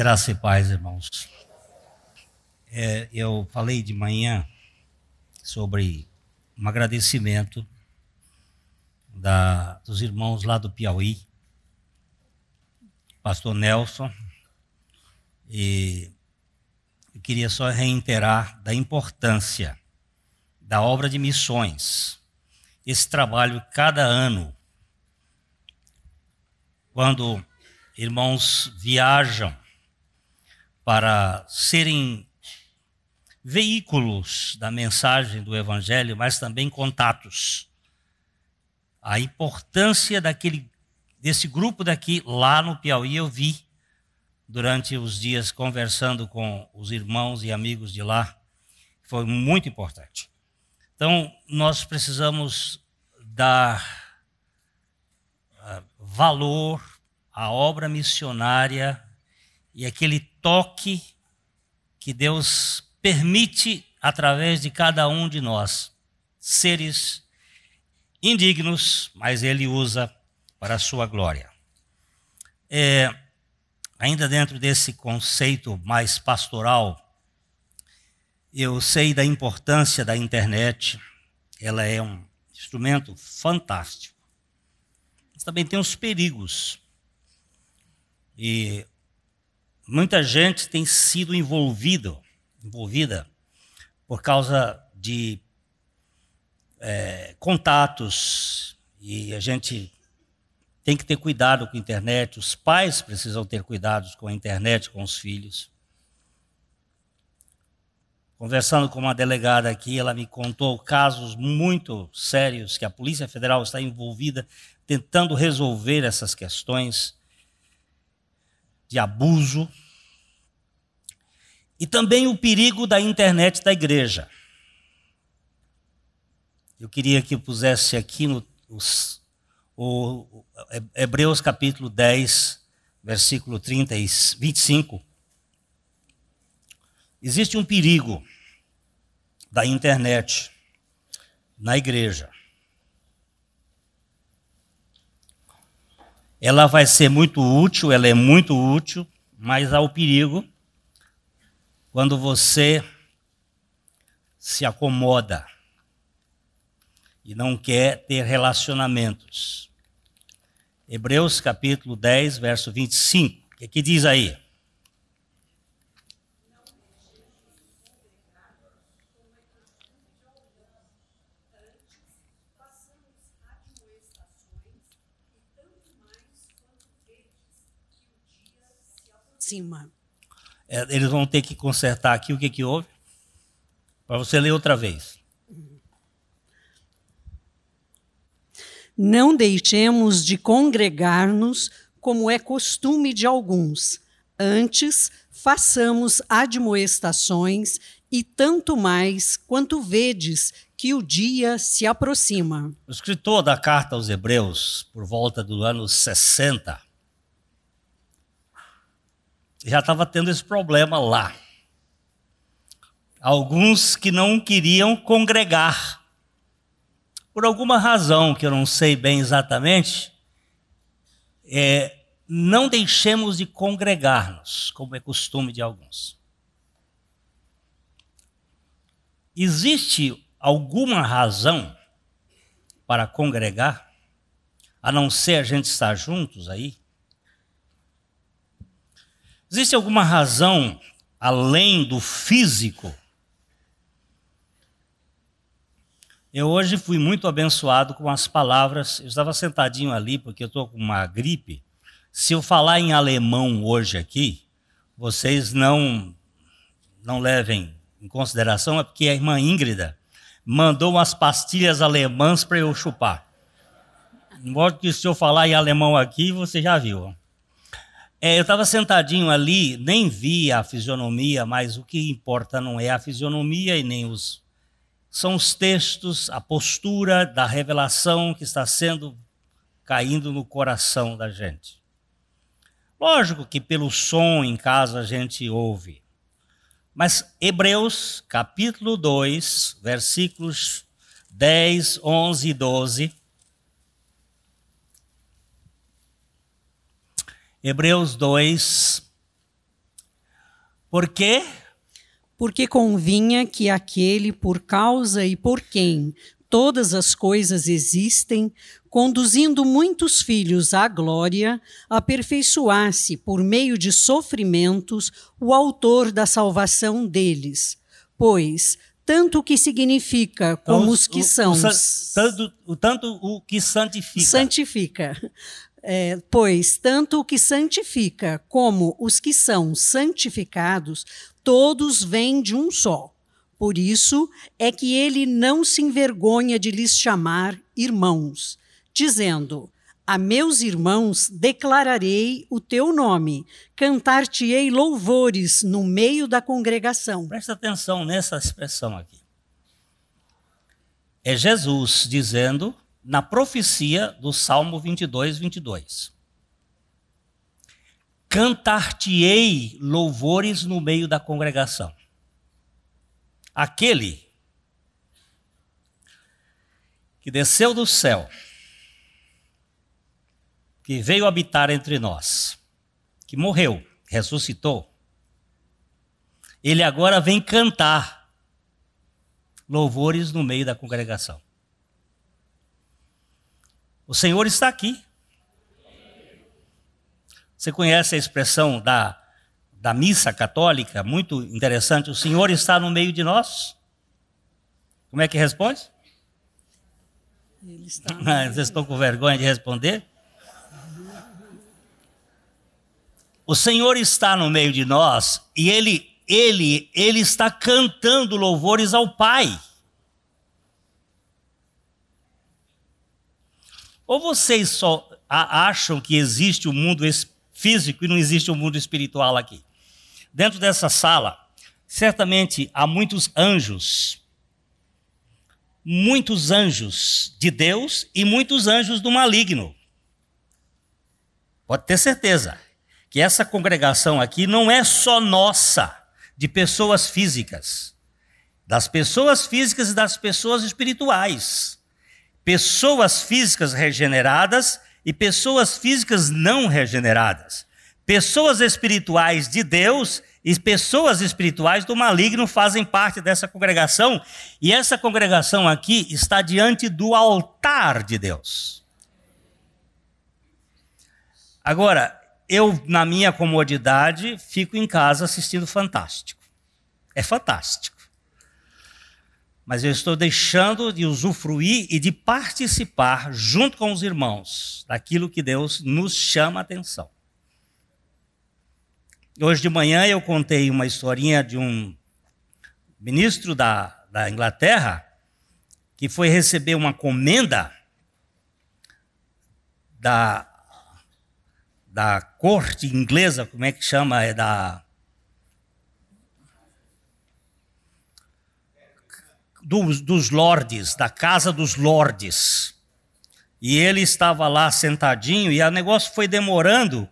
Graça e paz, irmãos. É, eu falei de manhã sobre um agradecimento da, dos irmãos lá do Piauí, pastor Nelson, e eu queria só reiterar da importância da obra de missões, esse trabalho cada ano, quando irmãos viajam para serem veículos da mensagem do Evangelho, mas também contatos. A importância daquele, desse grupo daqui, lá no Piauí, eu vi durante os dias conversando com os irmãos e amigos de lá. Foi muito importante. Então, nós precisamos dar ah, valor à obra missionária e aquele toque que Deus permite através de cada um de nós, seres indignos, mas Ele usa para a sua glória. É, ainda dentro desse conceito mais pastoral, eu sei da importância da internet, ela é um instrumento fantástico. Mas também tem os perigos. E Muita gente tem sido envolvido, envolvida por causa de é, contatos e a gente tem que ter cuidado com a internet. Os pais precisam ter cuidado com a internet, com os filhos. Conversando com uma delegada aqui, ela me contou casos muito sérios que a Polícia Federal está envolvida tentando resolver essas questões de abuso. E também o perigo da internet da igreja. Eu queria que pusesse aqui no, os, o, Hebreus capítulo 10, versículo 30 e 25. Existe um perigo da internet na igreja. ela vai ser muito útil, ela é muito útil, mas há o perigo quando você se acomoda e não quer ter relacionamentos. Hebreus capítulo 10, verso 25. O que, é que diz aí? cima. É, eles vão ter que consertar aqui o que, que houve, para você ler outra vez. Não deixemos de congregar-nos, como é costume de alguns. Antes, façamos admoestações, e tanto mais quanto vedes que o dia se aproxima. O escritor da carta aos Hebreus, por volta do ano 60, já estava tendo esse problema lá. Alguns que não queriam congregar. Por alguma razão que eu não sei bem exatamente, é, não deixemos de congregar-nos, como é costume de alguns. Existe alguma razão para congregar, a não ser a gente estar juntos aí? Existe alguma razão além do físico? Eu hoje fui muito abençoado com as palavras. Eu estava sentadinho ali porque eu estou com uma gripe. Se eu falar em alemão hoje aqui, vocês não não levem em consideração, é porque a irmã Ingrida mandou umas pastilhas alemãs para eu chupar. Embora que se eu falar em alemão aqui, você já viu. É, eu estava sentadinho ali, nem vi a fisionomia, mas o que importa não é a fisionomia e nem os. São os textos, a postura da revelação que está sendo caindo no coração da gente. Lógico que pelo som em casa a gente ouve. Mas Hebreus, capítulo 2, versículos 10, 11 e 12 Hebreus 2. Por quê? Porque convinha que aquele por causa e por quem todas as coisas existem, conduzindo muitos filhos à glória, aperfeiçoasse por meio de sofrimentos o autor da salvação deles. Pois tanto o que significa como então, os, os, que são. O, o, tanto, o, tanto o que santifica. Santifica. É, pois tanto o que santifica como os que são santificados, todos vêm de um só. Por isso é que ele não se envergonha de lhes chamar irmãos, dizendo: A meus irmãos declararei o teu nome, cantar-te-ei louvores no meio da congregação. Presta atenção nessa expressão aqui. É Jesus dizendo na profecia do Salmo 22, 22. Cantar-te-ei louvores no meio da congregação. Aquele que desceu do céu, que veio habitar entre nós, que morreu, ressuscitou, ele agora vem cantar louvores no meio da congregação. O Senhor está aqui. Você conhece a expressão da, da missa católica? Muito interessante. O Senhor está no meio de nós. Como é que responde? Ele está. Vocês estão com vergonha de responder? O Senhor está no meio de nós e ele ele ele está cantando louvores ao Pai. Ou vocês só acham que existe o um mundo físico e não existe o um mundo espiritual aqui? Dentro dessa sala, certamente há muitos anjos. Muitos anjos de Deus e muitos anjos do maligno. Pode ter certeza que essa congregação aqui não é só nossa, de pessoas físicas, das pessoas físicas e das pessoas espirituais pessoas físicas regeneradas e pessoas físicas não regeneradas. Pessoas espirituais de Deus e pessoas espirituais do maligno fazem parte dessa congregação, e essa congregação aqui está diante do altar de Deus. Agora, eu, na minha comodidade, fico em casa assistindo Fantástico. É fantástico mas eu estou deixando de usufruir e de participar junto com os irmãos daquilo que Deus nos chama a atenção. Hoje de manhã eu contei uma historinha de um ministro da, da Inglaterra que foi receber uma comenda da, da corte inglesa, como é que chama? É da dos, dos lordes, da casa dos lordes. E ele estava lá sentadinho e o negócio foi demorando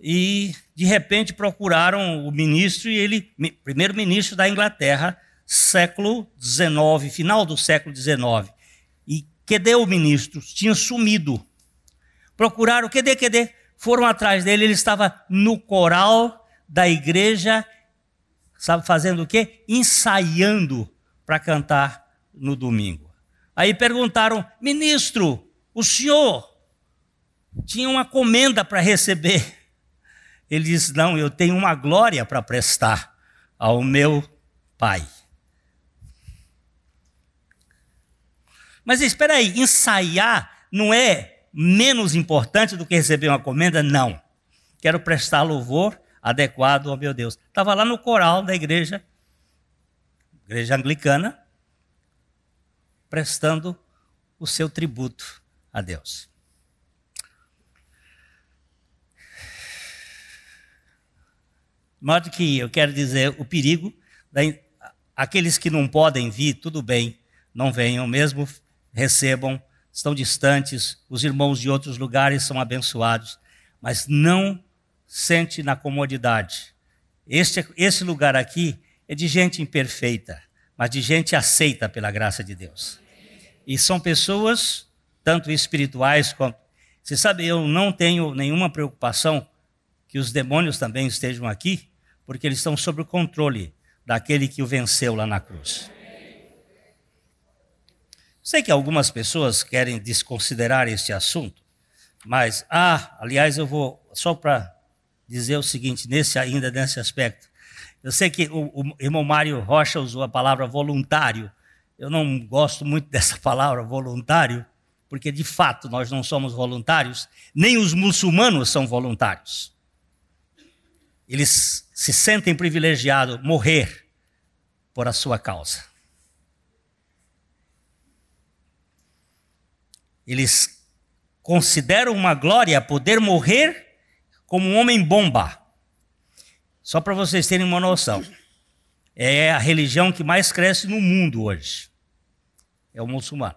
e de repente procuraram o ministro e ele, primeiro-ministro da Inglaterra, século XIX, final do século XIX. E cadê o ministro? Tinha sumido. Procuraram, cadê, cadê? Foram atrás dele, ele estava no coral da igreja, sabe fazendo o quê? Ensaiando para cantar no domingo. Aí perguntaram, ministro, o senhor tinha uma comenda para receber. Ele diz: Não, eu tenho uma glória para prestar ao meu pai. Mas espera aí, ensaiar não é menos importante do que receber uma comenda? Não. Quero prestar louvor adequado ao meu Deus. Estava lá no coral da igreja igreja anglicana, prestando o seu tributo a Deus. De modo que eu quero dizer o perigo da, aqueles que não podem vir, tudo bem, não venham, mesmo recebam, estão distantes, os irmãos de outros lugares são abençoados, mas não sente na comodidade. Este, esse lugar aqui é de gente imperfeita, mas de gente aceita pela graça de Deus. E são pessoas, tanto espirituais quanto. Você sabe, eu não tenho nenhuma preocupação que os demônios também estejam aqui, porque eles estão sob o controle daquele que o venceu lá na cruz. Sei que algumas pessoas querem desconsiderar este assunto, mas, ah, aliás, eu vou, só para dizer o seguinte, nesse, ainda nesse aspecto. Eu sei que o, o irmão Mário Rocha usou a palavra voluntário. Eu não gosto muito dessa palavra voluntário, porque de fato nós não somos voluntários, nem os muçulmanos são voluntários. Eles se sentem privilegiados morrer por a sua causa. Eles consideram uma glória poder morrer como um homem bomba só para vocês terem uma noção. É a religião que mais cresce no mundo hoje. É o muçulmano.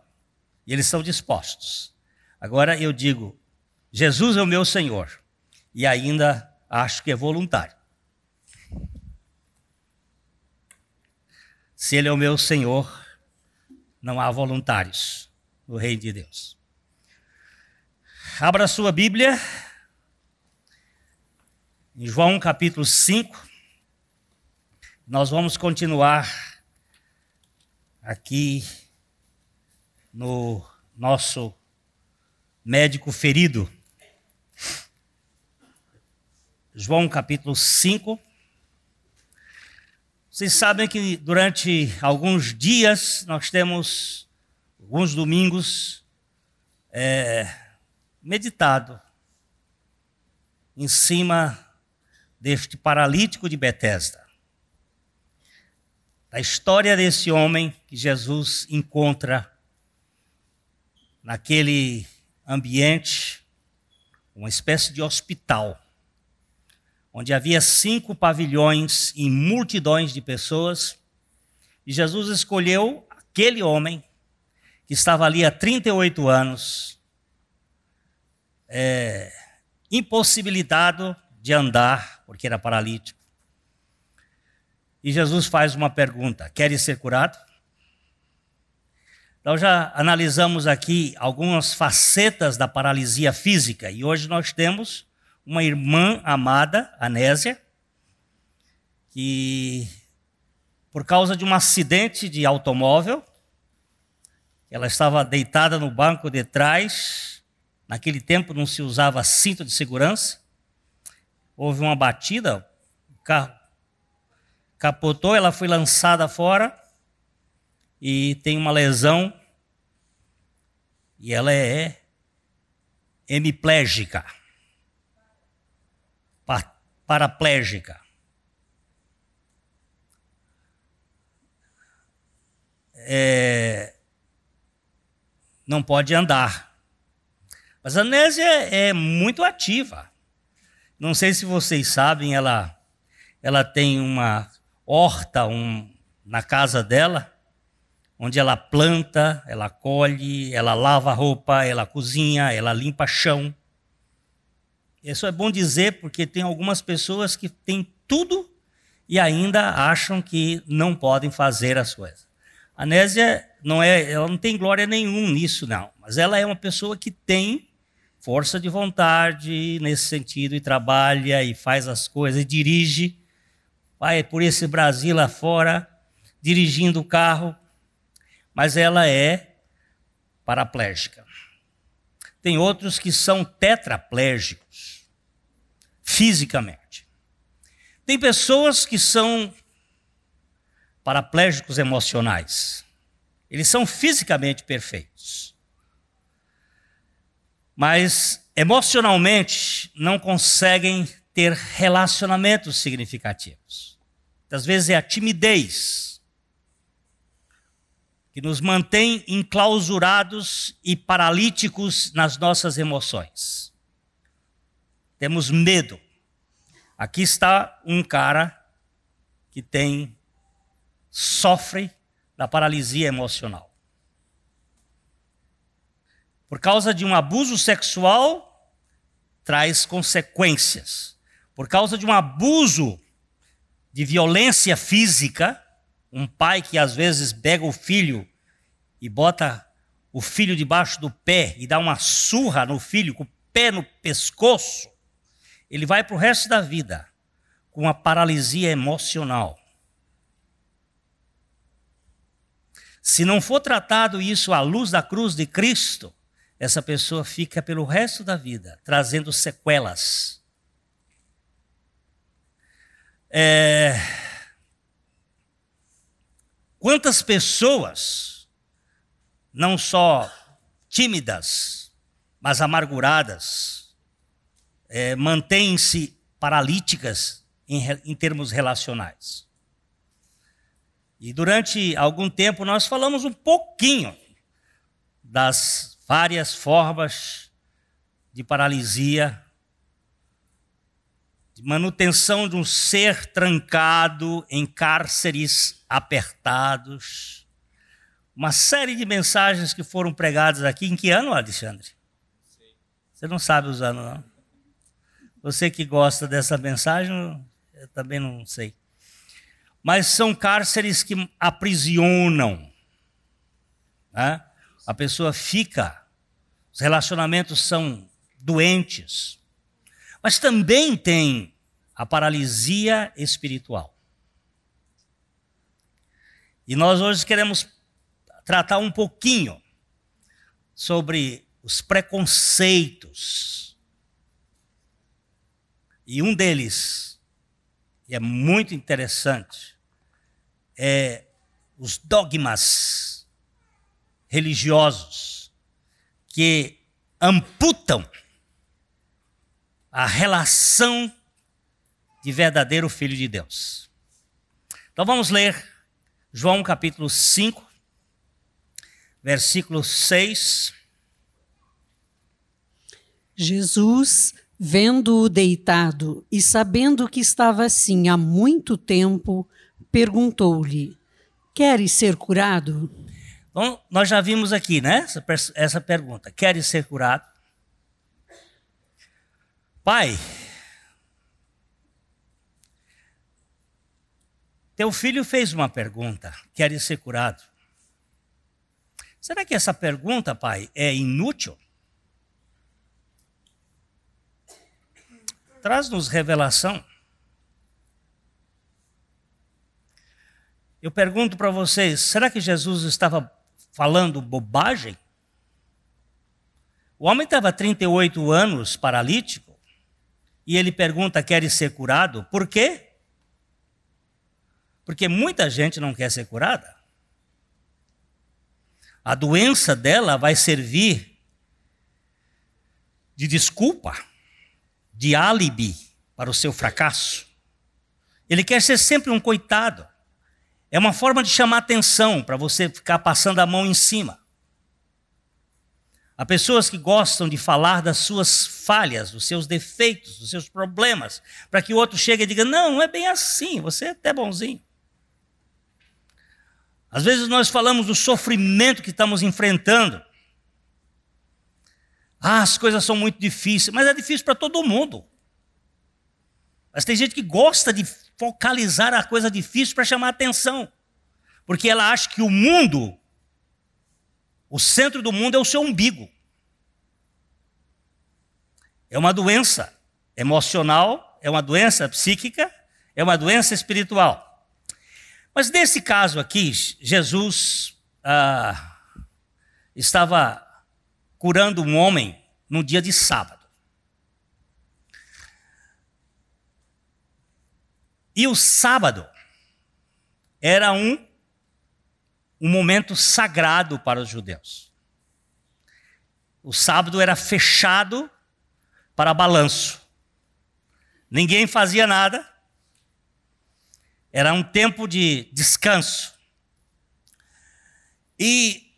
E eles são dispostos. Agora eu digo, Jesus é o meu Senhor. E ainda acho que é voluntário. Se ele é o meu Senhor, não há voluntários no reino de Deus. Abra sua Bíblia em João capítulo 5. Nós vamos continuar aqui no nosso médico ferido. João capítulo 5. Vocês sabem que durante alguns dias nós temos, alguns domingos, é, meditado em cima deste paralítico de Betesda. Da história desse homem que Jesus encontra naquele ambiente, uma espécie de hospital, onde havia cinco pavilhões e multidões de pessoas, e Jesus escolheu aquele homem que estava ali há 38 anos, é, impossibilitado de andar, porque era paralítico. E Jesus faz uma pergunta: Queres ser curado? Nós já analisamos aqui algumas facetas da paralisia física e hoje nós temos uma irmã amada, Anésia, que por causa de um acidente de automóvel, ela estava deitada no banco de trás. Naquele tempo não se usava cinto de segurança houve uma batida, o carro capotou, ela foi lançada fora e tem uma lesão e ela é hemiplégica, paraplégica. É, não pode andar. Mas a Nésia é, é muito ativa. Não sei se vocês sabem, ela, ela tem uma horta um, na casa dela, onde ela planta, ela colhe, ela lava roupa, ela cozinha, ela limpa chão. Isso é bom dizer porque tem algumas pessoas que têm tudo e ainda acham que não podem fazer as coisas. A Nésia não é, ela não tem glória nenhuma nisso não, mas ela é uma pessoa que tem força de vontade nesse sentido, e trabalha, e faz as coisas, e dirige, vai por esse Brasil lá fora, dirigindo o carro, mas ela é paraplégica. Tem outros que são tetraplégicos, fisicamente. Tem pessoas que são paraplégicos emocionais. Eles são fisicamente perfeitos mas emocionalmente não conseguem ter relacionamentos significativos. Às vezes é a timidez que nos mantém enclausurados e paralíticos nas nossas emoções. Temos medo. Aqui está um cara que tem sofre da paralisia emocional por causa de um abuso sexual, traz consequências. Por causa de um abuso de violência física, um pai que às vezes pega o filho e bota o filho debaixo do pé e dá uma surra no filho com o pé no pescoço, ele vai para o resto da vida com uma paralisia emocional. Se não for tratado isso à luz da cruz de Cristo, essa pessoa fica pelo resto da vida trazendo sequelas. É... Quantas pessoas, não só tímidas, mas amarguradas, é, mantêm-se paralíticas em, em termos relacionais? E durante algum tempo nós falamos um pouquinho das várias formas de paralisia, de manutenção de um ser trancado em cárceres apertados. Uma série de mensagens que foram pregadas aqui. Em que ano, Alexandre? Você não sabe os anos, não? Você que gosta dessa mensagem, eu também não sei. Mas são cárceres que aprisionam. Né? A pessoa fica os relacionamentos são doentes. Mas também tem a paralisia espiritual. E nós hoje queremos tratar um pouquinho sobre os preconceitos. E um deles, e é muito interessante, é os dogmas religiosos que amputam a relação de verdadeiro filho de Deus. Então vamos ler João capítulo 5, versículo 6. Jesus, vendo-o deitado e sabendo que estava assim há muito tempo, perguntou-lhe: Queres ser curado? Então, nós já vimos aqui, né? Essa, essa pergunta. Queres ser curado? Pai, teu filho fez uma pergunta. Queres ser curado? Será que essa pergunta, pai, é inútil? Traz-nos revelação. Eu pergunto para vocês: será que Jesus estava falando bobagem? O homem estava 38 anos paralítico e ele pergunta: quer ser curado? Por quê? Porque muita gente não quer ser curada. A doença dela vai servir de desculpa, de álibi para o seu fracasso. Ele quer ser sempre um coitado. É uma forma de chamar atenção para você ficar passando a mão em cima. Há pessoas que gostam de falar das suas falhas, dos seus defeitos, dos seus problemas, para que o outro chegue e diga: não, não é bem assim, você é até bonzinho. Às vezes nós falamos do sofrimento que estamos enfrentando. Ah, as coisas são muito difíceis, mas é difícil para todo mundo. Mas tem gente que gosta de focalizar a coisa difícil para chamar atenção. Porque ela acha que o mundo, o centro do mundo é o seu umbigo. É uma doença emocional, é uma doença psíquica, é uma doença espiritual. Mas nesse caso aqui, Jesus ah, estava curando um homem num dia de sábado. E o sábado era um, um momento sagrado para os judeus. O sábado era fechado para balanço. Ninguém fazia nada. Era um tempo de descanso. E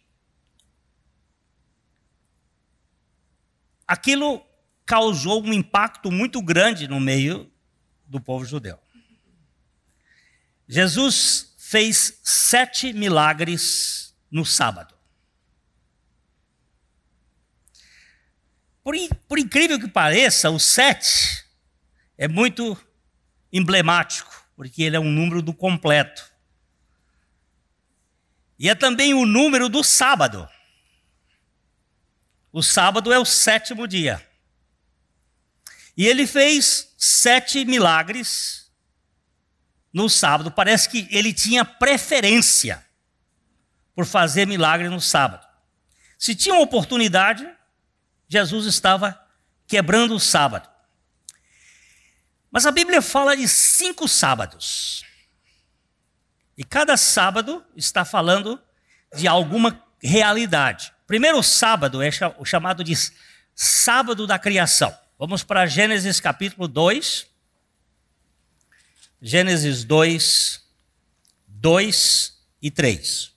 aquilo causou um impacto muito grande no meio do povo judeu. Jesus fez sete milagres no sábado. Por, por, incrível que pareça, o sete é muito emblemático, porque ele é um número do completo. E é também o número do sábado. O sábado é o sétimo dia. E ele fez sete milagres no sábado. Parece que ele tinha preferência por fazer milagre no sábado. Se tinha uma oportunidade, Jesus estava quebrando o sábado. Mas a Bíblia fala de cinco sábados. E cada sábado está falando de alguma realidade. Primeiro sábado é o chamado de sábado da criação. Vamos para Gênesis capítulo 2, Gênesis 2, 2 e 3.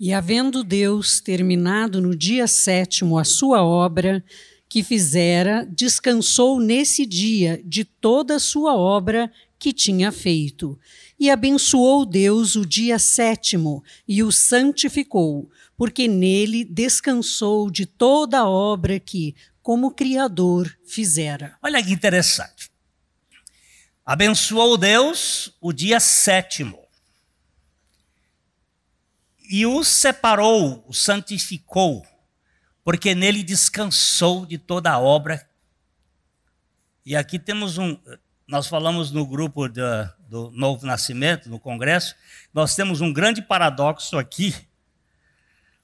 E havendo Deus terminado no dia sétimo a sua obra que fizera, descansou nesse dia de toda a sua obra que tinha feito. E abençoou Deus o dia sétimo e o santificou, porque nele descansou de toda a obra que, como o Criador fizera. Olha que interessante. Abençoou Deus o dia sétimo e o separou, o santificou, porque nele descansou de toda a obra. E aqui temos um, nós falamos no grupo do Novo Nascimento, no Congresso, nós temos um grande paradoxo aqui,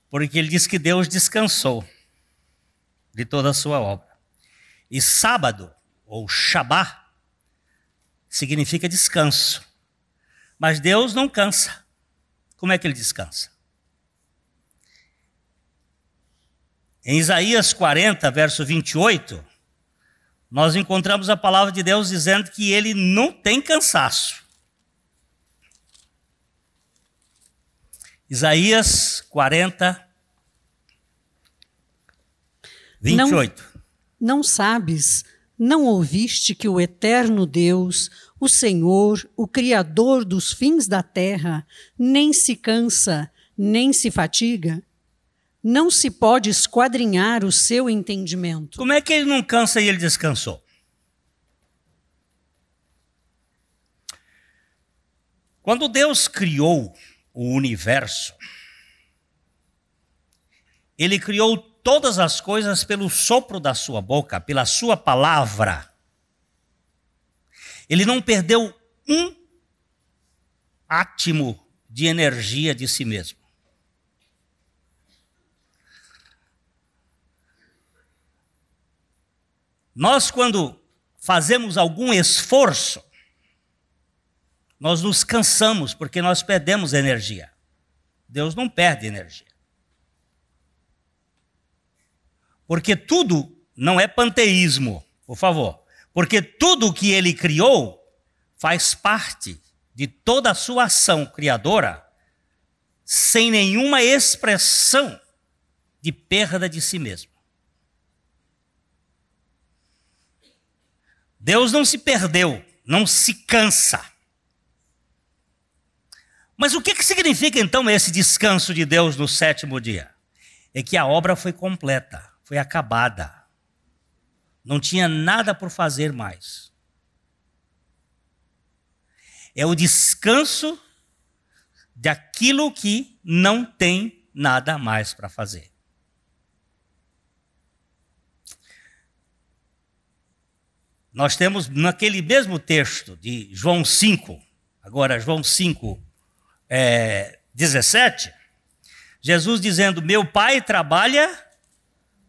porque ele diz que Deus descansou de toda a sua obra. E sábado, ou Shabá, significa descanso. Mas Deus não cansa. Como é que ele descansa? Em Isaías 40, verso 28, nós encontramos a palavra de Deus dizendo que ele não tem cansaço. Isaías 40, 28. Não, não sabes, não ouviste que o eterno Deus, o Senhor, o Criador dos fins da terra, nem se cansa, nem se fatiga? Não se pode esquadrinhar o seu entendimento. Como é que ele não cansa e ele descansou? Quando Deus criou o universo, ele criou todas as coisas pelo sopro da sua boca, pela sua palavra. Ele não perdeu um átimo de energia de si mesmo. Nós, quando fazemos algum esforço, nós nos cansamos porque nós perdemos energia. Deus não perde energia. Porque tudo não é panteísmo, por favor. Porque tudo que ele criou faz parte de toda a sua ação criadora, sem nenhuma expressão de perda de si mesmo. Deus não se perdeu, não se cansa. Mas o que, que significa então esse descanso de Deus no sétimo dia? É que a obra foi completa foi acabada. Não tinha nada por fazer mais. É o descanso daquilo que não tem nada mais para fazer. Nós temos naquele mesmo texto de João 5, agora João 5, é, 17, Jesus dizendo: Meu pai trabalha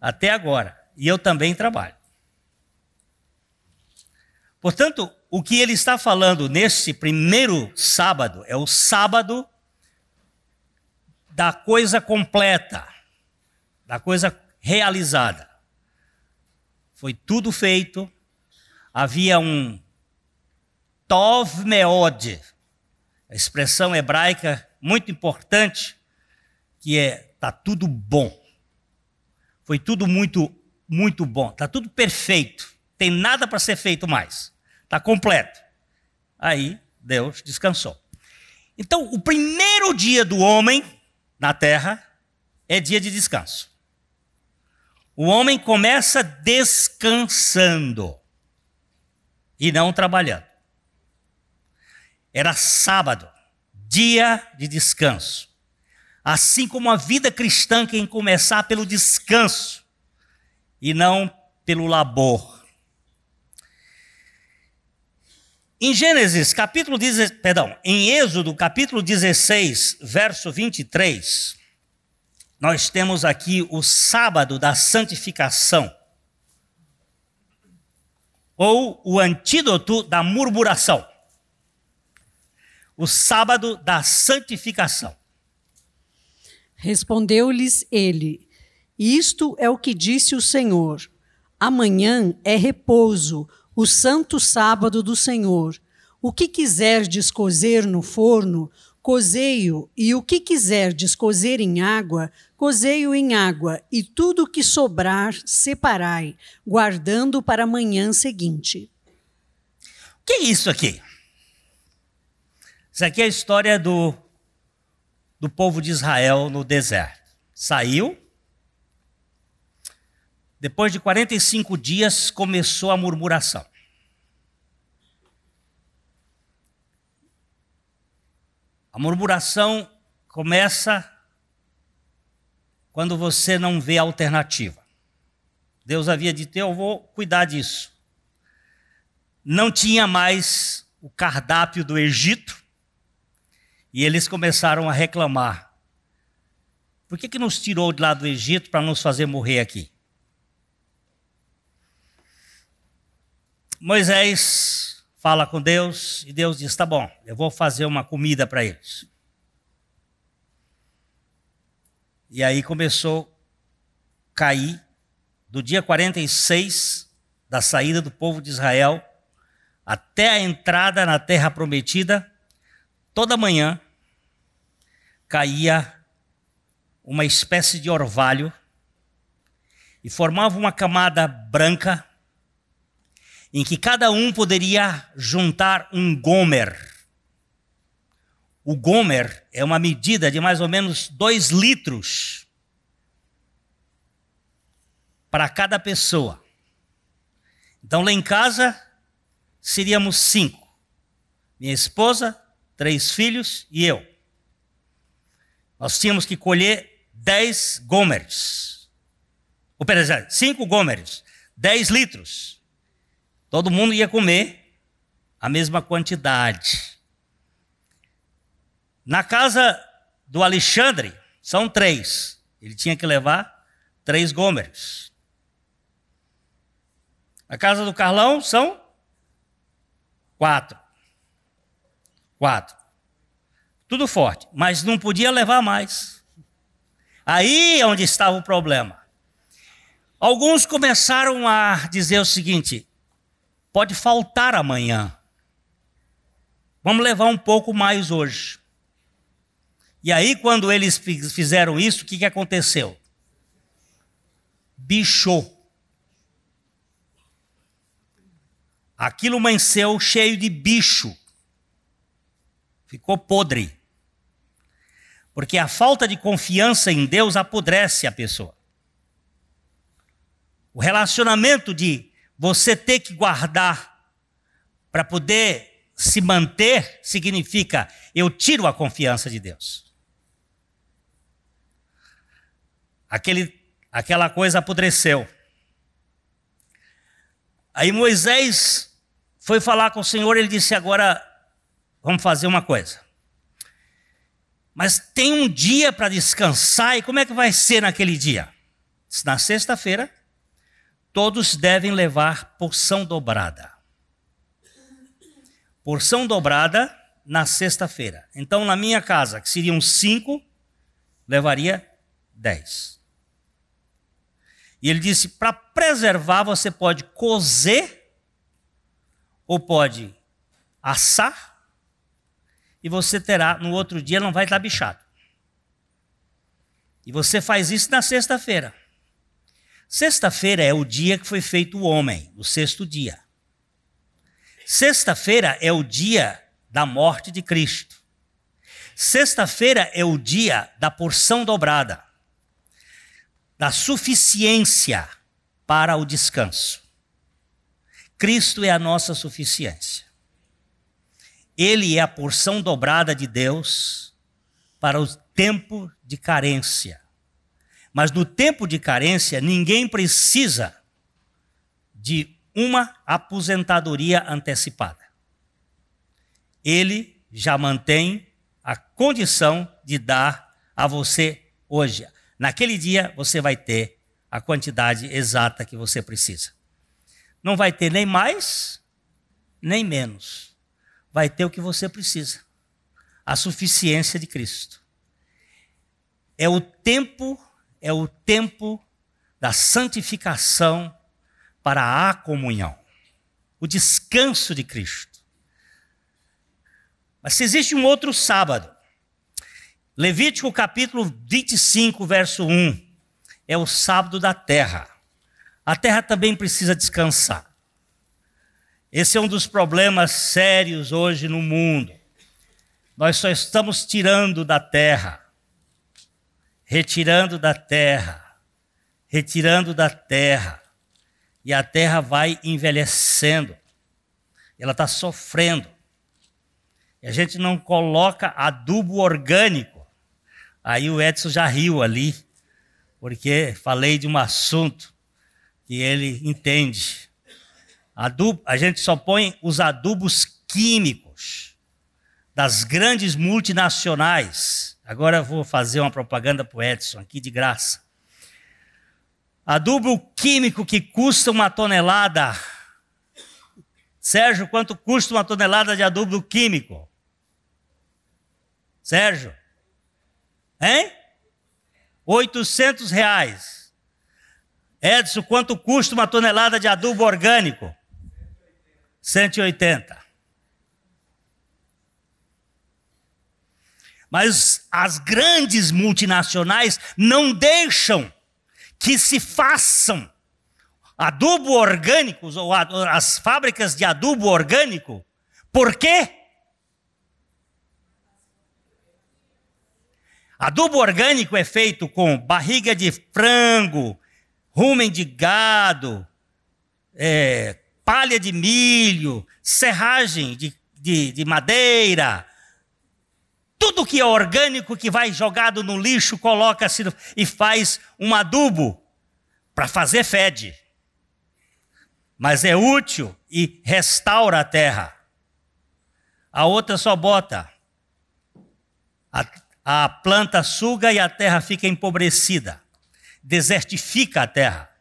até agora. E eu também trabalho. Portanto, o que ele está falando neste primeiro sábado é o sábado da coisa completa, da coisa realizada. Foi tudo feito, havia um Tov Meod, a expressão hebraica muito importante, que é está tudo bom. Foi tudo muito, muito bom. Está tudo perfeito. Tem nada para ser feito mais. Está completo. Aí Deus descansou. Então, o primeiro dia do homem na terra é dia de descanso. O homem começa descansando e não trabalhando. Era sábado, dia de descanso. Assim como a vida cristã que começar pelo descanso e não pelo labor. Em Gênesis, capítulo 10, perdão, em Êxodo, capítulo 16, verso 23, nós temos aqui o sábado da santificação, ou o antídoto da murmuração. O sábado da santificação. Respondeu-lhes ele: Isto é o que disse o Senhor: Amanhã é repouso, o santo sábado do Senhor. O que quiserdes cozer no forno, cozei-o, e o que quiserdes cozer em água, cozei-o em água, e tudo o que sobrar, separai, guardando para a manhã seguinte. O que é isso aqui? Isso aqui é a história do do povo de Israel no deserto. Saiu. Depois de 45 dias, começou a murmuração. A murmuração começa quando você não vê alternativa. Deus havia dito: Eu vou cuidar disso. Não tinha mais o cardápio do Egito, e eles começaram a reclamar. Por que, que nos tirou de lá do Egito para nos fazer morrer aqui? Moisés fala com Deus e Deus diz: tá bom, eu vou fazer uma comida para eles. E aí começou a cair, do dia 46 da saída do povo de Israel até a entrada na terra prometida, toda manhã caía uma espécie de orvalho e formava uma camada branca em que cada um poderia juntar um gomer. O gomer é uma medida de mais ou menos dois litros para cada pessoa. Então lá em casa seríamos cinco: minha esposa, três filhos e eu. Nós tínhamos que colher 10 gômeres. Ou, pera, 5 gômeres, 10 litros. Todo mundo ia comer a mesma quantidade. Na casa do Alexandre, são três. Ele tinha que levar três gômeres. Na casa do Carlão, são quatro. Quatro tudo forte, mas não podia levar mais. Aí é onde estava o problema. Alguns começaram a dizer o seguinte: pode faltar amanhã. Vamos levar um pouco mais hoje. E aí, quando eles fizeram isso, o que, que aconteceu? Bichou. Aquilo manceu cheio de bicho. Ficou podre. Porque a falta de confiança em Deus apodrece a pessoa. O relacionamento de você ter que guardar para poder se manter significa eu tiro a confiança de Deus. Aquele, aquela coisa apodreceu. Aí Moisés foi falar com o Senhor, ele disse: Agora vamos fazer uma coisa. Mas tem um dia para descansar, e como é que vai ser naquele dia? Na sexta-feira, todos devem levar porção dobrada. Porção dobrada na sexta-feira. Então, na minha casa, que seriam cinco, levaria dez. E ele disse: para preservar, você pode cozer, ou pode assar, e você terá, no outro dia, não vai estar bichado. E você faz isso na sexta-feira. Sexta-feira é o dia que foi feito o homem, o sexto dia. Sexta-feira é o dia da morte de Cristo. Sexta-feira é o dia da porção dobrada, da suficiência para o descanso. Cristo é a nossa suficiência. Ele é a porção dobrada de Deus para o tempo de carência. Mas no tempo de carência, ninguém precisa de uma aposentadoria antecipada. Ele já mantém a condição de dar a você hoje. Naquele dia, você vai ter a quantidade exata que você precisa. Não vai ter nem mais, nem menos vai ter o que você precisa: a suficiência de Cristo. É o tempo, é o tempo da santificação para a comunhão, o descanso de Cristo. Mas se existe um outro sábado, Levítico capítulo 25, verso 1, é o sábado da terra. A terra também precisa descansar. Esse é um dos problemas sérios hoje no mundo. Nós só estamos tirando da terra, retirando da terra, retirando da terra. E a terra vai envelhecendo, ela está sofrendo. E a gente não coloca adubo orgânico. Aí o Edson já riu ali, porque falei de um assunto que ele entende. Adubo, a gente só põe os adubos químicos das grandes multinacionais. Agora eu vou fazer uma propaganda para o Edson aqui de graça. Adubo químico que custa uma tonelada. Sérgio, quanto custa uma tonelada de adubo químico? Sérgio? Hein? 800 reais. Edson, quanto custa uma tonelada de adubo orgânico? 180. Mas as grandes multinacionais não deixam que se façam adubo orgânico, ou as fábricas de adubo orgânico. Por quê? Adubo orgânico é feito com barriga de frango, rumen de gado, é, palha de milho, serragem de, de, de madeira. Tudo que é orgânico que vai jogado no lixo, coloca-se e faz um adubo para fazer fede. Mas é útil e restaura a terra. A outra só bota. A, a planta suga e a terra fica empobrecida. Desertifica a terra.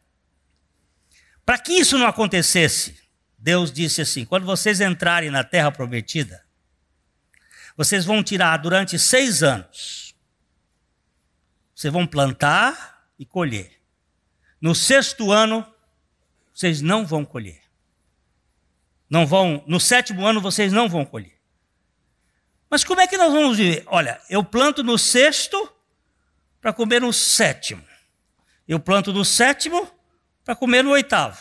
Para que isso não acontecesse, Deus disse assim: quando vocês entrarem na terra prometida, vocês vão tirar durante seis anos. Vocês vão plantar e colher. No sexto ano, vocês não vão colher. Não vão, no sétimo ano vocês não vão colher. Mas como é que nós vamos viver? Olha, eu planto no sexto para comer no sétimo. Eu planto no sétimo para tá comer no oitavo.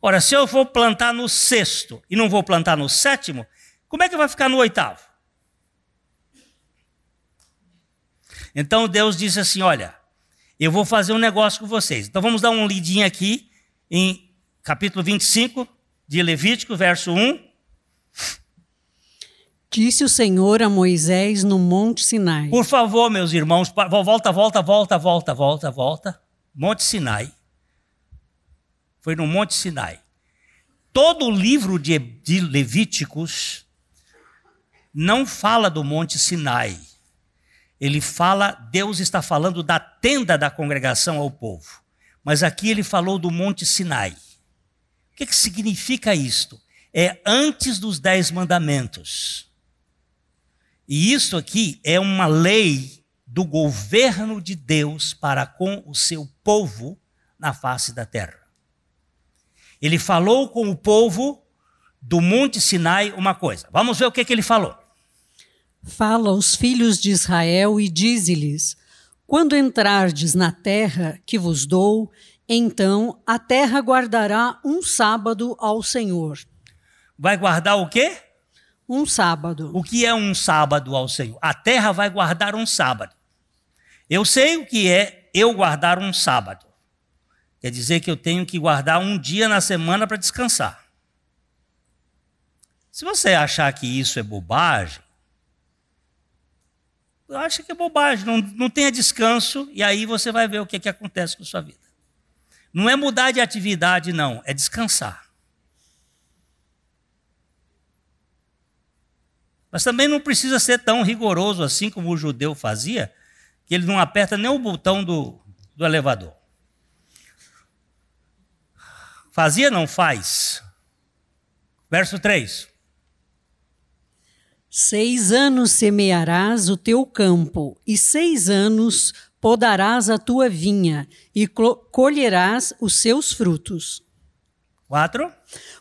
Ora, se eu vou plantar no sexto e não vou plantar no sétimo, como é que vai ficar no oitavo? Então Deus disse assim: Olha, eu vou fazer um negócio com vocês. Então vamos dar um lidinho aqui em capítulo 25 de Levítico, verso 1. Disse o Senhor a Moisés no Monte Sinai. Por favor, meus irmãos, volta, volta, volta, volta, volta, volta. Monte Sinai. Foi no Monte Sinai. Todo o livro de, Levíticos não fala do Monte Sinai. Ele fala, Deus está falando da tenda da congregação ao povo. Mas aqui ele falou do Monte Sinai. O que, que significa isto? É antes dos Dez Mandamentos. E isso aqui é uma lei do governo de Deus para com o seu povo na face da terra. Ele falou com o povo do Monte Sinai uma coisa. Vamos ver o que, que ele falou. Fala aos filhos de Israel e dize-lhes: Quando entrardes na terra que vos dou, então a terra guardará um sábado ao Senhor. Vai guardar o quê? Um sábado. O que é um sábado ao Senhor? A terra vai guardar um sábado. Eu sei o que é eu guardar um sábado. Quer dizer que eu tenho que guardar um dia na semana para descansar. Se você achar que isso é bobagem, acha que é bobagem, não, não tenha descanso, e aí você vai ver o que, é que acontece com a sua vida. Não é mudar de atividade, não, é descansar. Mas também não precisa ser tão rigoroso assim como o judeu fazia, que ele não aperta nem o botão do, do elevador. Fazia, não faz. Verso 3. Seis anos semearás o teu campo, e seis anos podarás a tua vinha, e colherás os seus frutos. 4.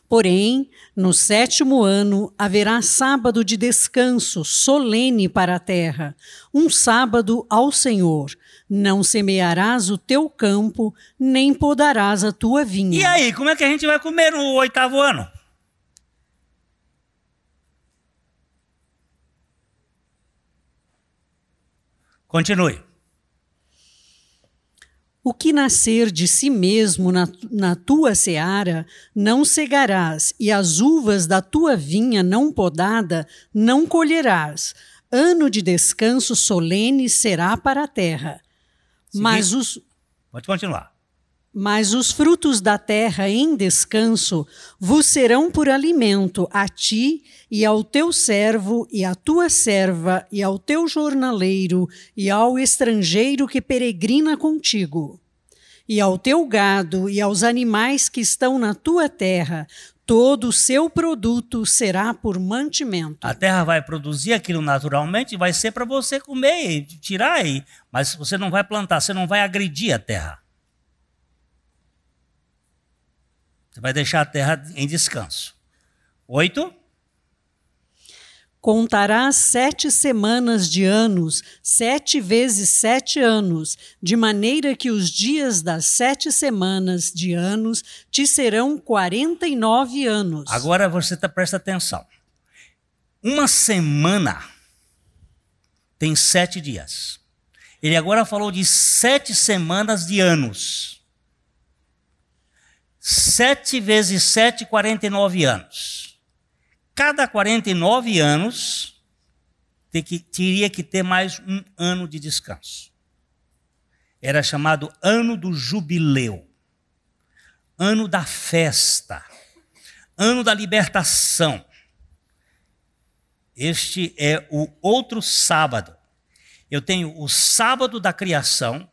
Porém, no sétimo ano haverá sábado de descanso solene para a terra, um sábado ao Senhor, não semearás o teu campo, nem podarás a tua vinha. E aí, como é que a gente vai comer no oitavo ano? Continue. O que nascer de si mesmo na, na, tua seara, não cegarás, e as uvas da tua vinha não podada, não colherás. Ano de descanso solene será para a terra mas os. Pode continuar. Mas os frutos da terra em descanso vos serão por alimento a ti e ao teu servo e à tua serva e ao teu jornaleiro e ao estrangeiro que peregrina contigo. E ao teu gado e aos animais que estão na tua terra, todo o seu produto será por mantimento. A terra vai produzir aquilo naturalmente, vai ser para você comer e tirar, aí. mas você não vai plantar, você não vai agredir a terra. Você vai deixar a terra em descanso. Oito, Contarás sete semanas de anos, sete vezes sete anos, de maneira que os dias das sete semanas de anos te serão quarenta e nove anos. Agora você tá, presta atenção. Uma semana tem sete dias. Ele agora falou de sete semanas de anos. Sete vezes sete, quarenta e nove anos cada 49 anos que, teria que ter mais um ano de descanso. Era chamado ano do jubileu, ano da festa, ano da libertação. Este é o outro sábado. Eu tenho o sábado da criação,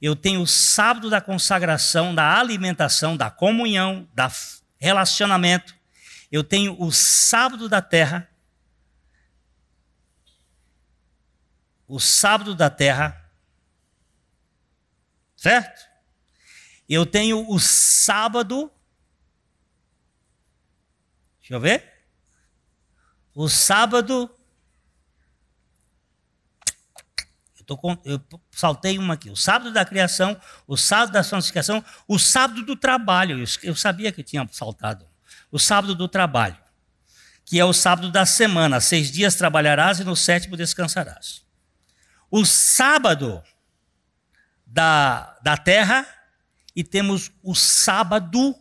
eu tenho o sábado da consagração, da alimentação, da comunhão, da relacionamento. Eu tenho o sábado da terra, o sábado da terra, certo? Eu tenho o sábado, deixa eu ver, o sábado, eu, saltei uma aqui, o sábado da criação, o sábado da santificação, o sábado do trabalho, eu, eu sabia que eu tinha saltado o sábado do trabalho, que é o sábado da semana. Seis dias trabalharás e no sétimo descansarás. O sábado da, da terra e temos o sábado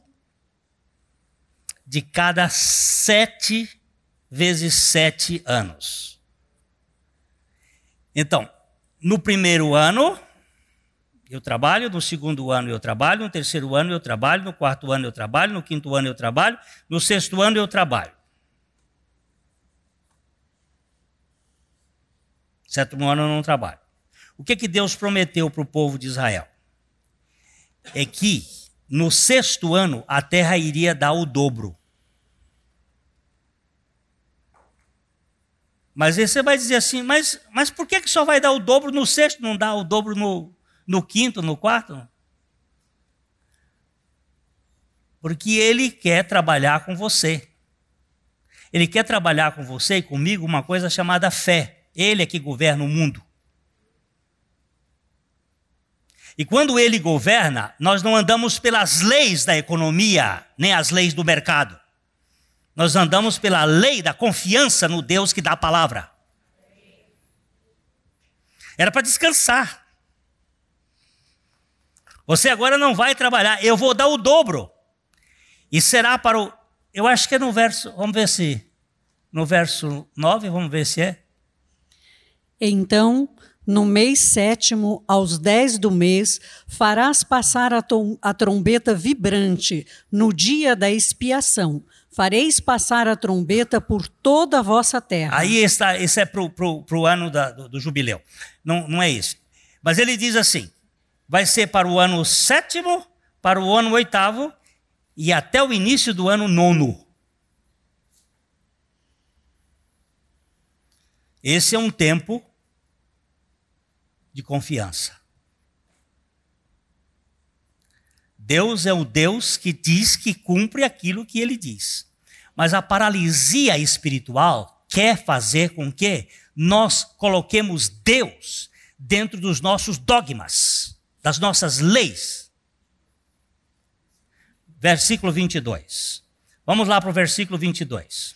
de cada sete vezes sete anos. Então, no primeiro ano, eu trabalho, no segundo ano eu trabalho, no terceiro ano eu trabalho, no quarto ano eu trabalho, no quinto ano eu trabalho, no sexto ano eu trabalho. Sétimo ano eu não trabalho. O que, que Deus prometeu para o povo de Israel? É que no sexto ano a terra iria dar o dobro. Mas aí você vai dizer assim, mas, mas por que, que só vai dar o dobro no sexto, não dá o dobro no no quinto, no quarto? Porque ele quer trabalhar com você. Ele quer trabalhar com você e comigo uma coisa chamada fé. Ele é que governa o mundo. E quando ele governa, nós não andamos pelas leis da economia, nem as leis do mercado. Nós andamos pela lei da confiança no Deus que dá a palavra. Era para descansar. Você agora não vai trabalhar, eu vou dar o dobro. E será para o. Eu acho que é no verso. Vamos ver se. No verso 9, vamos ver se é. Então, no mês sétimo, aos dez do mês, farás passar a, a trombeta vibrante no dia da expiação. Fareis passar a trombeta por toda a vossa terra. Aí está, isso é para o ano da, do, do jubileu. Não, não é isso. Mas ele diz assim: vai ser para o ano sétimo, para o ano oitavo e até o início do ano nono. Esse é um tempo de confiança. Deus é o Deus que diz que cumpre aquilo que ele diz. Mas a paralisia espiritual quer fazer com que nós coloquemos Deus dentro dos nossos dogmas das nossas leis. Versículo 22. Vamos lá para o versículo 22.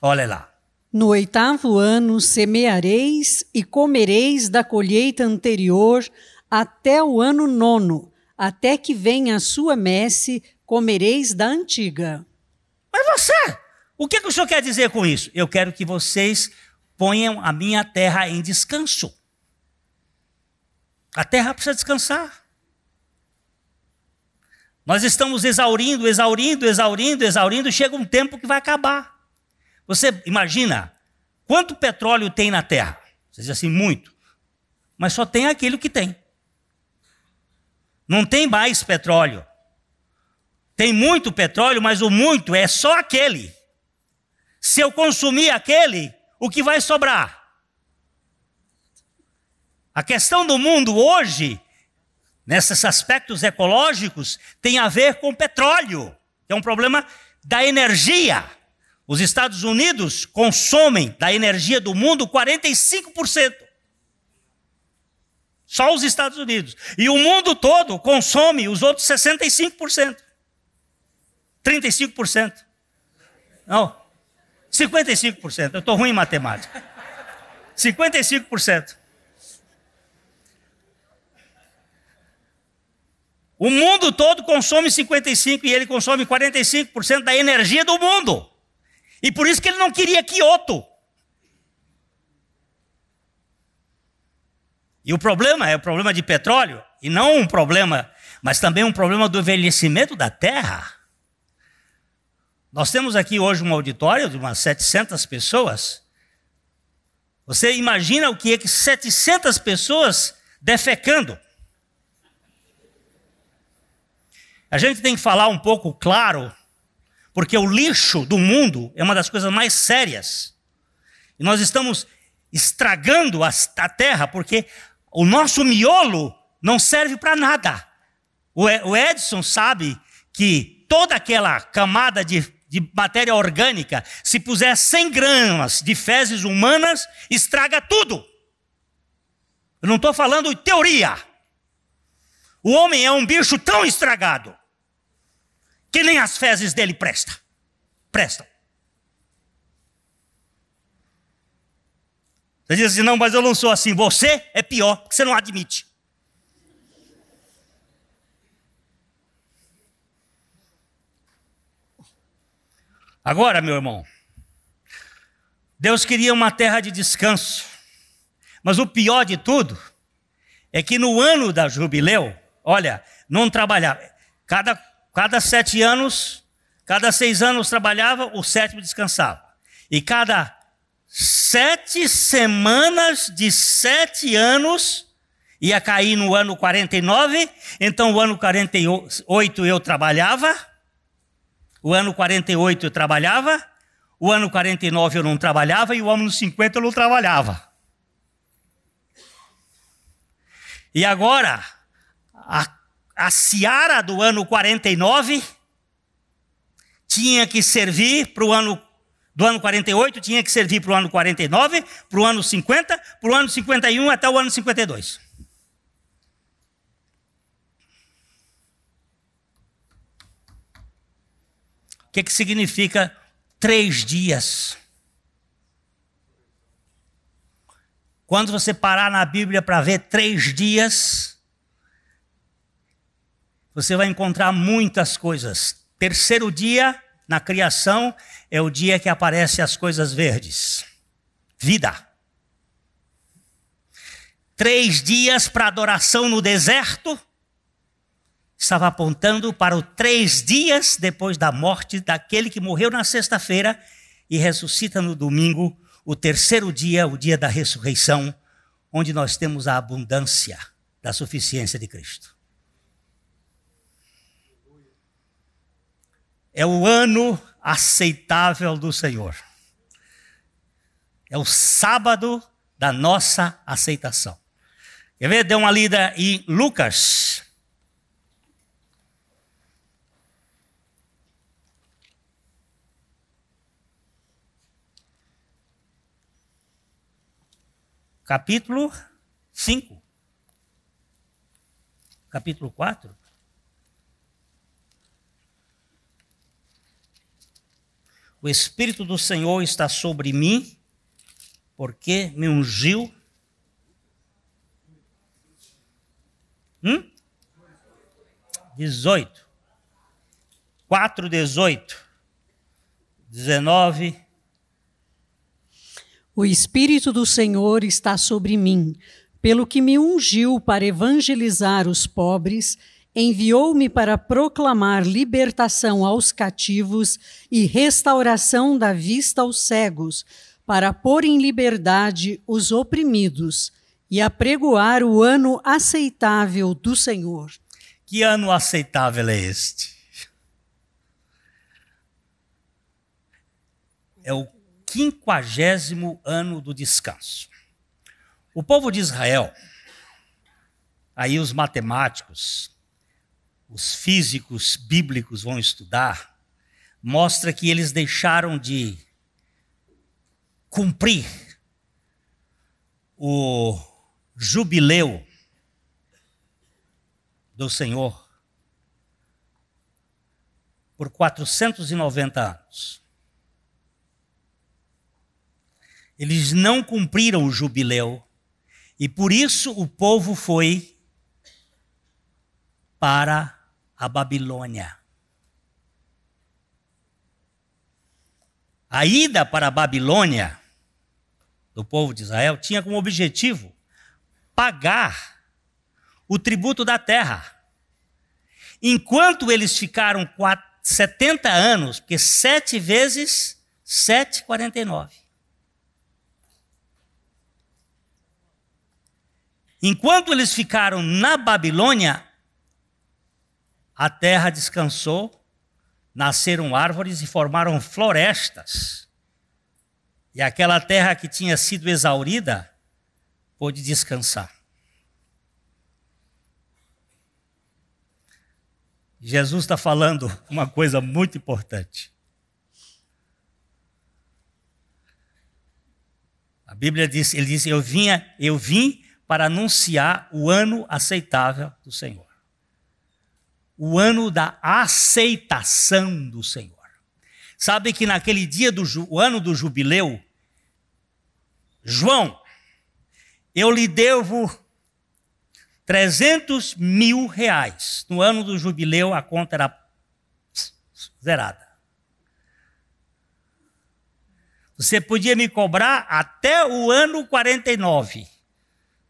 Olha lá. No oitavo ano semeareis e comereis da colheita anterior até o ano nono, até que venha a sua messe, comereis da antiga. Mas você, o que, que o senhor quer dizer com isso? Eu quero que vocês ponham a minha terra em descanso. A terra precisa descansar. Nós estamos exaurindo, exaurindo, exaurindo, exaurindo, chega um tempo que vai acabar. Você imagina quanto petróleo tem na terra? Você diz assim, muito. Mas só tem aquilo que tem. Não tem mais petróleo. Tem muito petróleo, mas o muito é só aquele. Se eu consumir aquele, o que vai sobrar? A questão do mundo hoje, nesses aspectos ecológicos, tem a ver com petróleo, que é um problema da energia. Os Estados Unidos consomem da energia do mundo 45%. Só os Estados Unidos. E o mundo todo consome os outros 65%. 35%. Não, 55%. Eu estou ruim em matemática. 55%. O mundo todo consome 55% e ele consome 45% da energia do mundo. E por isso que ele não queria Kyoto. E o problema é o problema de petróleo, e não um problema, mas também um problema do envelhecimento da terra. Nós temos aqui hoje um auditório de umas 700 pessoas. Você imagina o que é que 700 pessoas defecando? A gente tem que falar um pouco claro, porque o lixo do mundo é uma das coisas mais sérias. E nós estamos estragando a, a terra, porque o nosso miolo não serve para nada. O, o Edson sabe que toda aquela camada de de matéria orgânica, se puser 100 gramas de fezes humanas, estraga tudo. Eu não estou falando de teoria. O homem é um bicho tão estragado que nem as fezes dele presta. Prestam. Você diz assim, não, mas eu não sou assim. Você é pior, porque você não admite. Agora, meu irmão, Deus queria uma terra de descanso. Mas o pior de tudo é que no ano da jubileu, olha, não trabalhava. Cada, cada sete anos, cada seis anos trabalhava, o sétimo descansava. E cada sete semanas de sete anos ia cair no ano 49, então o ano 48 eu trabalhava o ano 48 eu trabalhava, o ano 49 eu não trabalhava e o ano 50 eu não trabalhava. E agora, a, a seara do ano 49 tinha que servir para o ano do ano 48, tinha que servir para o ano 49, para o ano 50, para o ano 51 até o ano 52. que, que significa três dias. Quando você parar na Bíblia para ver três dias, você vai encontrar muitas coisas. Terceiro dia, na criação, é o dia que aparecem as coisas verdes vida. Três dias para adoração no deserto estava apontando para os três dias depois da morte daquele que morreu na sexta-feira e ressuscita no domingo, o terceiro dia, o dia da ressurreição, onde nós temos a abundância da suficiência de Cristo. É o ano aceitável do Senhor. É o sábado da nossa aceitação. Quer ver? Dê uma lida em Lucas, capítulo 5. Capítulo 4. O Espírito do Senhor está sobre mim, porque me ungiu. Hum? 18. 4, 18. 19, o Espírito do Senhor está sobre mim, pelo que me ungiu para evangelizar os pobres, enviou-me para proclamar libertação aos cativos e restauração da vista aos cegos, para pôr em liberdade os oprimidos e apregoar o ano aceitável do Senhor. Que ano aceitável é este? É o quinquagésimo ano do descanso. O povo de Israel, aí os matemáticos, os físicos bíblicos vão estudar, mostra que eles deixaram de cumprir o jubileu do Senhor por 490 anos. Eles não cumpriram o jubileu. E por isso o povo foi para a Babilônia. A ida para a Babilônia do povo de Israel tinha como objetivo pagar o tributo da terra. Enquanto eles ficaram 70 anos, porque sete vezes 7,49. Enquanto eles ficaram na Babilônia, a terra descansou, nasceram árvores e formaram florestas. E aquela terra que tinha sido exaurida pôde descansar. Jesus está falando uma coisa muito importante. A Bíblia diz, ele diz, eu vinha, eu vim para anunciar o ano aceitável do Senhor. O ano da aceitação do Senhor. Sabe que naquele dia do ano do jubileu, João, eu lhe devo 300 mil reais. No ano do jubileu, a conta era zerada. Você podia me cobrar até o ano 49.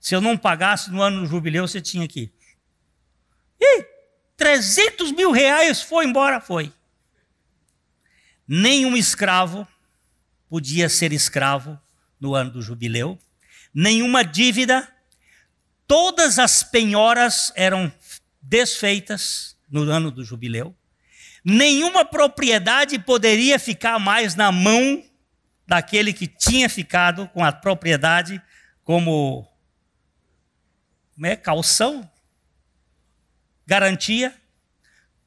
Se eu não pagasse no ano do jubileu, você tinha que E Ih, 300 mil reais foi embora, foi. Nenhum escravo podia ser escravo no ano do jubileu, nenhuma dívida, todas as penhoras eram desfeitas no ano do jubileu, nenhuma propriedade poderia ficar mais na mão daquele que tinha ficado com a propriedade como né, calção, garantia,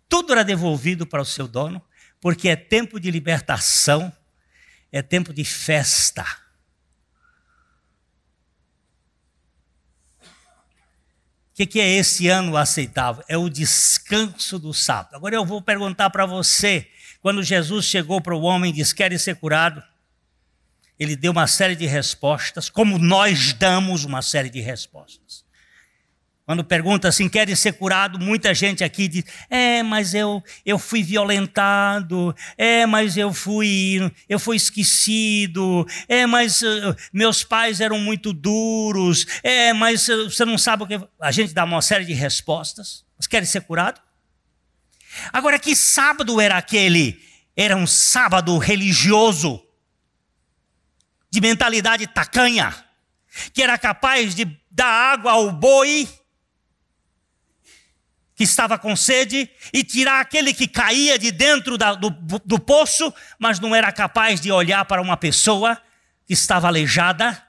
tudo era devolvido para o seu dono, porque é tempo de libertação, é tempo de festa. O que, que, é esse ano aceitável? É o descanso do sábado. Agora eu vou perguntar para você: quando Jesus chegou para o homem e disse, Queres ser curado? Ele deu uma série de respostas, como nós damos uma série de respostas. Quando pergunta assim, querem ser curado, muita gente aqui diz: "É, mas eu eu fui violentado, é, mas eu fui eu fui esquecido, é, mas uh, meus pais eram muito duros, é, mas uh, você não sabe o que a gente dá uma série de respostas. Mas querem ser curado? Agora que sábado era aquele? Era um sábado religioso de mentalidade tacanha, que era capaz de dar água ao boi que estava com sede e tirar aquele que caía de dentro da, do, do poço, mas não era capaz de olhar para uma pessoa que estava aleijada.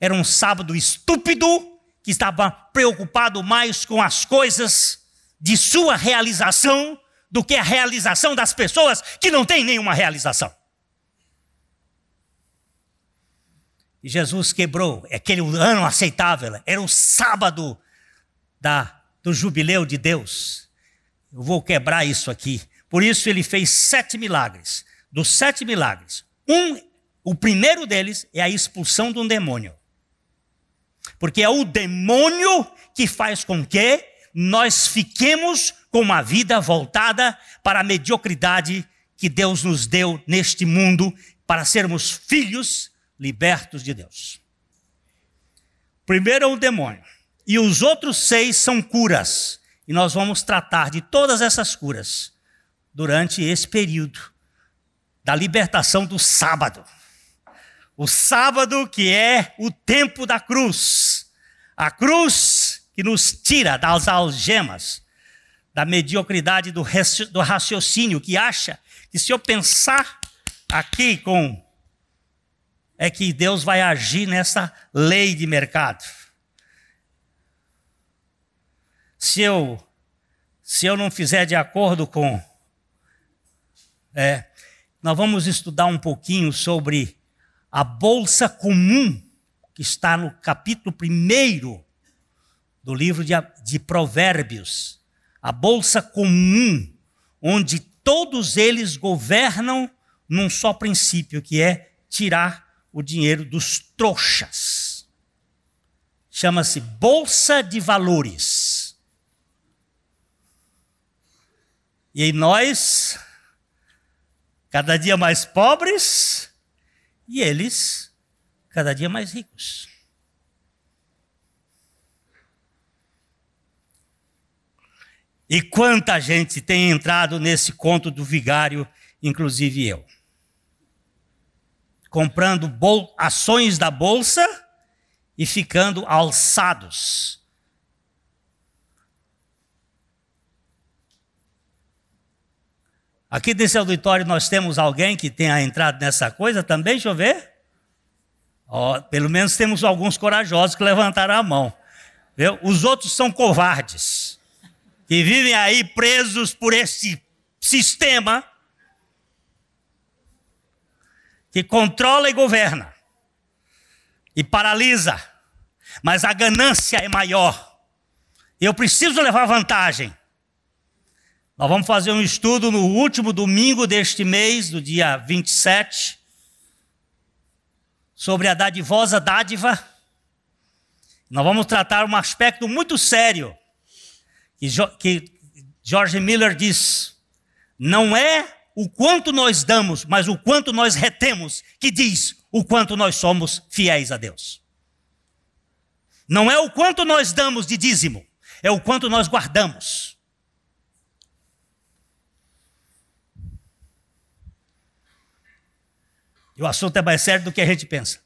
Era um sábado estúpido que estava preocupado mais com as coisas de sua realização do que a realização das pessoas que não têm nenhuma realização. E Jesus quebrou aquele ano aceitável, era o sábado da, do jubileu de Deus. Eu vou quebrar isso aqui. Por isso ele fez sete milagres. Dos sete milagres, um, o primeiro deles é a expulsão de um demônio. Porque é o demônio que faz com que nós fiquemos com uma vida voltada para a mediocridade que Deus nos deu neste mundo para sermos filhos libertos de Deus. Primeiro é o demônio. E os outros seis são curas. E nós vamos tratar de todas essas curas durante esse período da libertação do sábado. O sábado que é o tempo da cruz. A cruz que nos tira das algemas, da mediocridade do, do raciocínio, que acha que se eu pensar aqui com. é que Deus vai agir nessa lei de mercado se eu se eu não fizer de acordo com é, nós vamos estudar um pouquinho sobre a bolsa comum que está no capítulo 1 do livro de, de Provérbios. A bolsa comum, onde todos eles governam num só princípio, que é tirar o dinheiro dos trouxas. Chama-se Bolsa de Valores. E nós, cada dia mais pobres, e eles, cada dia mais ricos. E quanta gente tem entrado nesse conto do vigário, inclusive eu. Comprando ações da bolsa e ficando alçados Aqui nesse auditório nós temos alguém que tenha entrado nessa coisa também, deixa eu ver. Oh, pelo menos temos alguns corajosos que levantaram a mão. Viu? Os outros são covardes, que vivem aí presos por esse sistema que controla e governa e paralisa. Mas a ganância é maior. Eu preciso levar vantagem. Nós vamos fazer um estudo no último domingo deste mês, do dia 27, sobre a dadivosa dádiva. Nós vamos tratar um aspecto muito sério que, jo que George Miller diz: não é o quanto nós damos, mas o quanto nós retemos, que diz o quanto nós somos fiéis a Deus. Não é o quanto nós damos de dízimo, é o quanto nós guardamos. E o assunto é mais sério do que a gente pensa.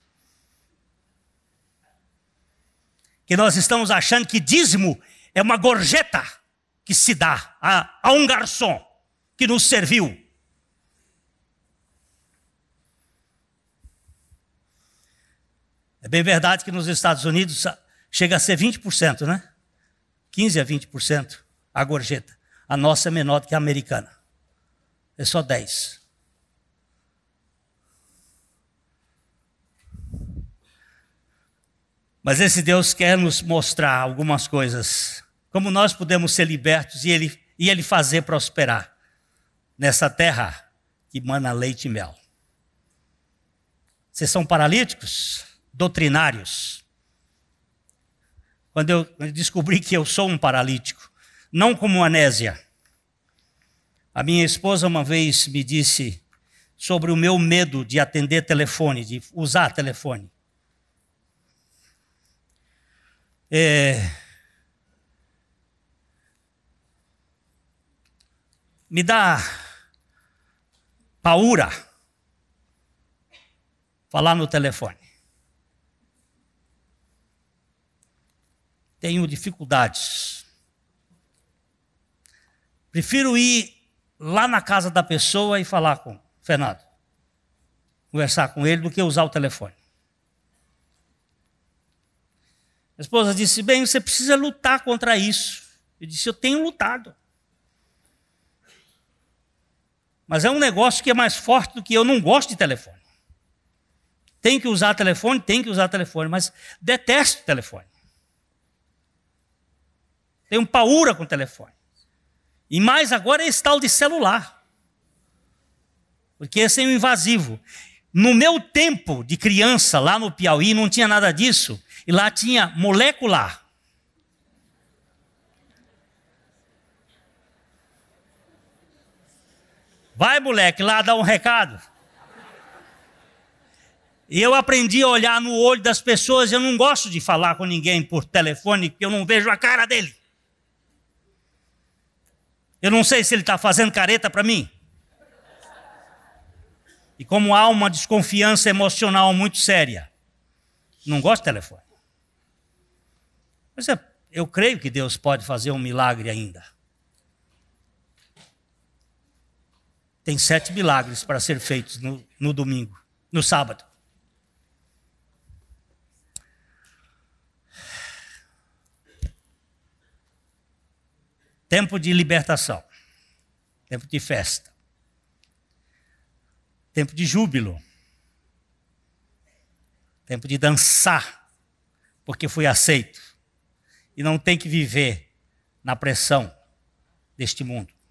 Que nós estamos achando que dízimo é uma gorjeta que se dá a, a um garçom que nos serviu. É bem verdade que nos Estados Unidos ah, chega a ser 20%, né? 15 a 20% a gorjeta. A nossa é menor do que a americana. É só 10. Mas esse Deus quer nos mostrar algumas coisas. Como nós podemos ser libertos e ele, e ele fazer prosperar nessa terra que mana leite e mel. Vocês são paralíticos? Doutrinários. Quando eu descobri que eu sou um paralítico, não como anésia. A minha esposa uma vez me disse sobre o meu medo de atender telefone, de usar telefone. É... Me dá paura falar no telefone. Tenho dificuldades. Prefiro ir lá na casa da pessoa e falar com o Fernando, conversar com ele, do que usar o telefone. A esposa disse: Bem, você precisa lutar contra isso. Eu disse: Eu tenho lutado. Mas é um negócio que é mais forte do que eu não gosto de telefone. Tem que usar telefone, tem que usar telefone, mas detesto telefone. Tenho paura com telefone. E mais agora é esse tal de celular. Porque esse é um invasivo. No meu tempo de criança, lá no Piauí, não tinha nada disso. E lá tinha molecular. Vai, moleque, lá dá um recado. E eu aprendi a olhar no olho das pessoas. Eu não gosto de falar com ninguém por telefone, porque eu não vejo a cara dele. Eu não sei se ele está fazendo careta para mim. E como há uma desconfiança emocional muito séria, não gosto de telefone. Mas é, eu creio que Deus pode fazer um milagre ainda. Tem sete milagres para ser feitos no, no domingo, no sábado. Tempo de libertação. Tempo de festa. Tempo de júbilo. Tempo de dançar, porque fui aceito e não tem que viver na pressão deste mundo.